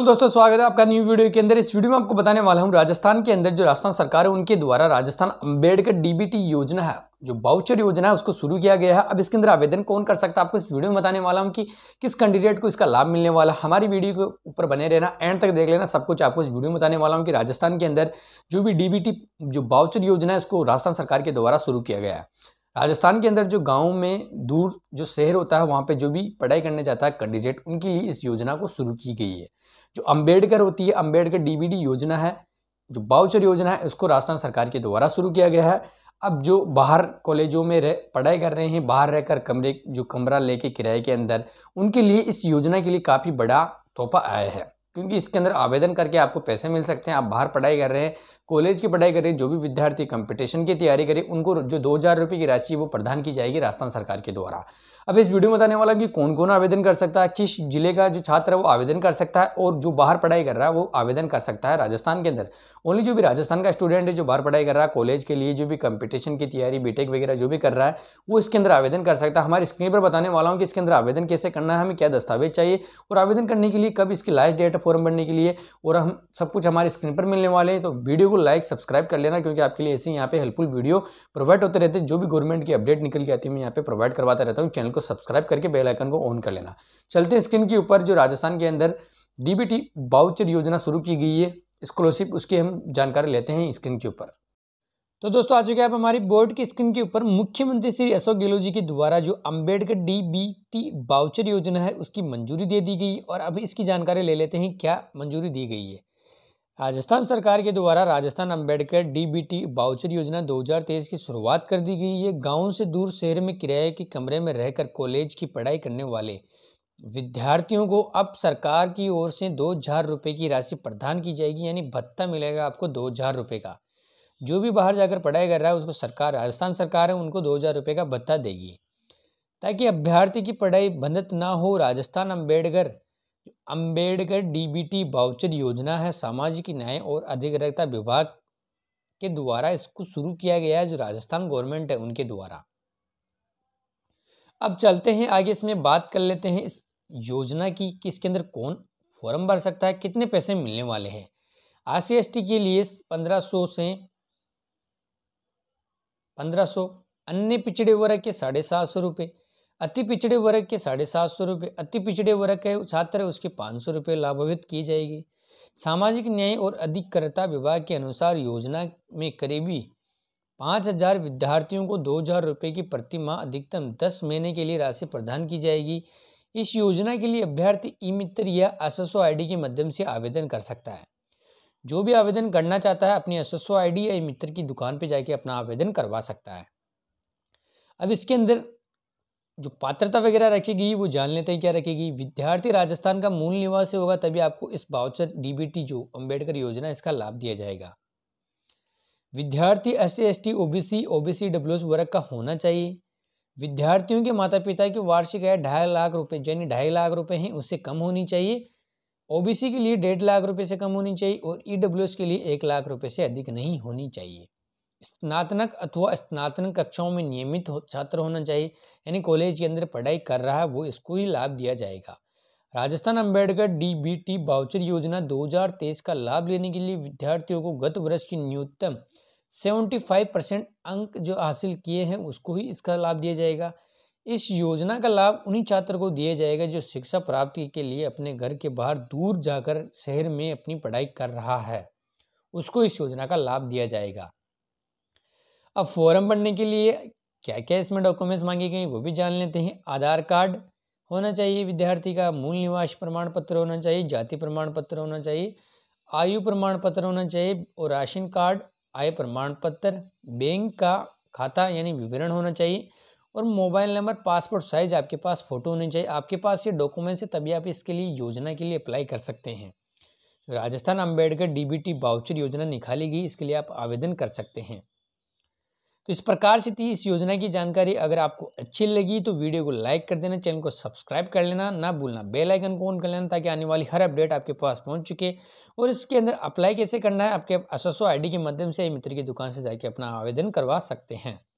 तो दोस्तों स्वागत है आपका न्यू वीडियो के अंदर इस वीडियो में आपको बताने वाला हूँ राजस्थान के अंदर जो राजस्थान सरकार है उनके द्वारा राजस्थान अंबेडकर डीबीटी योजना है जो बाउचर योजना है उसको शुरू किया गया है अब इसके अंदर आवेदन कौन कर सकता है आपको इस वीडियो में बताने वाला हूँ कि किस कैंडिडेट को इसका लाभ मिलने वाला है हमारी वीडियो के ऊपर बने रहना एंड तक देख लेना सब कुछ आपको इस वीडियो में बताने वाला हूँ कि राजस्थान के अंदर जो भी डीबीटी जो बाउचर योजना है उसको राजस्थान सरकार के द्वारा शुरू किया गया है राजस्थान के अंदर जो गाँव में दूर जो शहर होता है वहाँ पर जो भी पढ़ाई करने जाता है कैंडिडेट उनके लिए इस योजना को शुरू की गई है जो अम्बेडकर होती है अम्बेडकर डी योजना है जो बाउचर योजना है उसको राजस्थान सरकार के द्वारा शुरू किया गया है अब जो बाहर कॉलेजों में रह पढ़ाई कर रहे हैं बाहर रहकर कमरे जो कमरा लेके किराए के अंदर उनके लिए इस योजना के लिए काफ़ी बड़ा तोहफा आया है क्योंकि इसके अंदर आवेदन करके आपको पैसे मिल सकते हैं आप बाहर पढ़ाई कर रहे हैं कॉलेज की पढ़ाई कर रहे हैं जो भी विद्यार्थी कंपटीशन की तैयारी करें उनको जो दो हज़ार रुपये की राशि वो प्रदान की जाएगी राजस्थान सरकार के द्वारा अब इस वीडियो में बताने वाला कि कौन कौन आवेदन कर सकता है किस जिले का जो छात्र है वो आवेदन कर सकता है और जो बाहर पढ़ाई कर रहा है वो आवेदन कर सकता है राजस्थान के अंदर ओनली जो भी राजस्थान का स्टूडेंट है जो बाहर पढ़ाई कर रहा है कॉलेज के लिए जो भी कंपटीशन की तैयारी बीटेक वगैरह जो भी कर रहा है वो इसके अंदर आवेदन कर सकता है हमारी स्क्रीन पर बताने वाला हूँ कि इसके अंदर आवेदन कैसे करना है हमें क्या दस्तावेज चाहिए और आवेदन करने के लिए कब इसकी लास्ट डेट फॉर्म भरने के लिए और हम सब कुछ हमारे स्क्रीन पर मिलने वाले हैं तो वीडियो को लाइक सब्सक्राइब कर लेना क्योंकि आपके लिए ऐसे यहाँ पे हेल्पफुल वीडियो प्रोवाइड होते रहते हैं जो भी गवर्नमेंट की अपडेट निकल के आती है मैं यहाँ पे प्रोवाइड करवाता रहता हूँ चैनल को सब्सक्राइब करके बेलाइकन को ऑन कर लेना चलते हैं स्क्रीन के ऊपर जो राजस्थान के अंदर डी बाउचर योजना शुरू की गई है स्कॉलरशिप उसकी हम जानकारी लेते हैं स्क्रीन के ऊपर तो दोस्तों आ चुके हैं आप हमारी बोर्ड की स्क्रीन के ऊपर मुख्यमंत्री श्री अशोक गहलोत जी के द्वारा जो अंबेडकर डीबीटी बाउचर योजना है उसकी मंजूरी दे दी गई और अभी इसकी जानकारी ले लेते हैं क्या मंजूरी दी गई है राजस्थान सरकार के द्वारा राजस्थान अंबेडकर डीबीटी बाउचर योजना 2023 की शुरुआत कर दी गई है गाँव से दूर शहर में किराए के कमरे में रहकर कॉलेज की पढ़ाई करने वाले विद्यार्थियों को अब सरकार की ओर से दो हज़ार रुपये की राशि प्रदान की जाएगी यानी भत्ता मिलेगा आपको दो हज़ार रुपये का जो भी बाहर जाकर पढ़ाई कर रहा है उसको सरकार राजस्थान सरकार है उनको दो हज़ार रुपये का भत्ता देगी ताकि अभ्यर्थी की पढ़ाई बंधित ना हो राजस्थान अम्बेडकर अम्बेडकर डीबीटी बाउचर योजना है सामाजिक न्याय और अधिकारिता विभाग के द्वारा इसको शुरू किया गया है जो राजस्थान गवर्नमेंट है उनके द्वारा अब चलते हैं आगे इसमें बात कर लेते हैं इस योजना की कि इसके अंदर कौन फॉर्म भर सकता है कितने पैसे मिलने वाले हैं आर सी के लिए पंद्रह सौ से पंद्रह सौ अन्य पिछड़े वर्ग के साढ़े सात सौ रुपये अति पिछड़े वर्ग के साढ़े सात सौ रुपये अति पिछड़े वर्ग के छात्र उसके पाँच सौ रुपये लाभान्वित की जाएगी सामाजिक न्याय और अधिकर्ता विभाग के अनुसार योजना में करीबी पाँच हजार विद्यार्थियों को दो हजार रुपये की प्रति माह अधिकतम दस महीने के लिए राशि प्रदान की जाएगी इस योजना के लिए अभ्यर्थी ई मित्र या एस एस के माध्यम से आवेदन कर सकता है जो भी आवेदन करना चाहता है अपनी एस एस आईडी या मित्र की दुकान पर जाके अपना आवेदन करवा सकता है अब इसके अंदर जो पात्रता वगैरह रखेगी वो जान लेते हैं क्या रखेगी विद्यार्थी राजस्थान का मूल निवासी होगा तभी आपको इस बाउचर डीबीटी जो अंबेडकर योजना इसका लाभ दिया जाएगा विद्यार्थी S C S T O B C O B C W S वर्ग का होना चाहिए विद्यार्थियों के माता पिता की वार्षिक आय ढाई लाख रुपए यानी ढाई लाख रुपए हैं उससे कम होनी चाहिए ओबीसी के लिए डेढ़ लाख रुपए से कम होनी चाहिए और ईडब्ल्यू के लिए एक लाख रुपए से अधिक नहीं होनी चाहिए स्नातनक अथवा स्नातनक कक्षाओं में नियमित हो, छात्र होना चाहिए यानी कॉलेज के अंदर पढ़ाई कर रहा है वो इसको ही लाभ दिया जाएगा राजस्थान अंबेडकर डीबीटी बाउचर योजना 2023 का लाभ लेने के लिए विद्यार्थियों को गत वर्ष की न्यूनतम सेवेंटी परसेंट अंक जो हासिल किए हैं उसको ही इसका लाभ दिया जाएगा इस योजना का लाभ उन्हीं छात्र को दिया जाएगा जो शिक्षा प्राप्ति के लिए अपने घर के बाहर दूर जाकर शहर में अपनी पढ़ाई कर रहा है उसको इस योजना का लाभ दिया जाएगा अब फॉर्म भरने के लिए क्या क्या इसमें डॉक्यूमेंट्स मांगे गए वो भी जान लेते हैं आधार कार्ड होना चाहिए विद्यार्थी का मूल निवास प्रमाण पत्र होना चाहिए जाति प्रमाण पत्र होना चाहिए आयु प्रमाण पत्र होना चाहिए और राशन कार्ड आय प्रमाण पत्र बैंक का खाता यानी विवरण होना चाहिए और मोबाइल नंबर पासपोर्ट साइज़ आपके पास फ़ोटो होनी चाहिए आपके पास ये डॉक्यूमेंट्स है तभी आप इसके लिए योजना के लिए अप्लाई कर सकते हैं राजस्थान अम्बेडकर डीबीटी बाउचर योजना निकाली गई इसके लिए आप आवेदन कर सकते हैं तो इस प्रकार से थी इस योजना की जानकारी अगर आपको अच्छी लगी तो वीडियो को लाइक कर देना चैनल को सब्सक्राइब कर लेना ना भूलना बेल आइकन को ऑन कर लेना ताकि आने वाली हर अपडेट आपके पास पहुंच चुके और इसके अंदर अप्लाई कैसे करना है आपके एस एस के माध्यम से मित्र की दुकान से जाके अपना आवेदन करवा सकते हैं